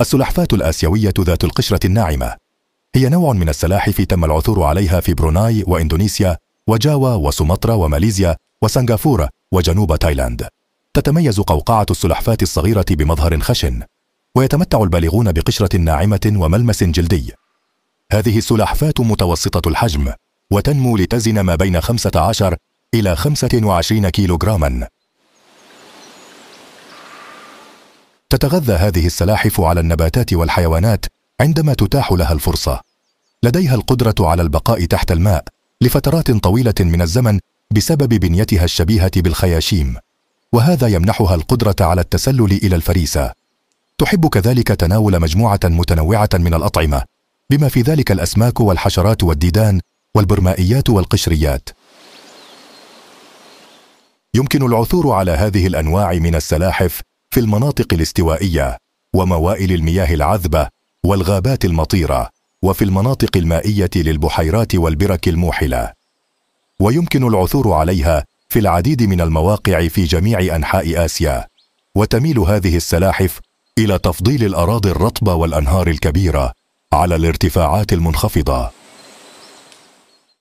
السلحفاة الآسيوية ذات القشرة الناعمة هي نوع من السلاحف تم العثور عليها في بروناي وإندونيسيا وجاوا وسومطرة وماليزيا وسنغافورة وجنوب تايلاند تتميز قوقعة السلحفاة الصغيرة بمظهر خشن ويتمتع البالغون بقشرة ناعمة وملمس جلدي هذه السلحفاة متوسطة الحجم وتنمو لتزن ما بين 15 إلى 25 كيلوغراما تتغذى هذه السلاحف على النباتات والحيوانات عندما تتاح لها الفرصة لديها القدرة على البقاء تحت الماء لفترات طويلة من الزمن بسبب بنيتها الشبيهة بالخياشيم وهذا يمنحها القدرة على التسلل إلى الفريسة تحب كذلك تناول مجموعة متنوعة من الأطعمة بما في ذلك الأسماك والحشرات والديدان والبرمائيات والقشريات يمكن العثور على هذه الانواع من السلاحف في المناطق الاستوائيه وموائل المياه العذبه والغابات المطيره وفي المناطق المائيه للبحيرات والبرك الموحله ويمكن العثور عليها في العديد من المواقع في جميع انحاء اسيا وتميل هذه السلاحف الى تفضيل الاراضي الرطبه والانهار الكبيره على الارتفاعات المنخفضه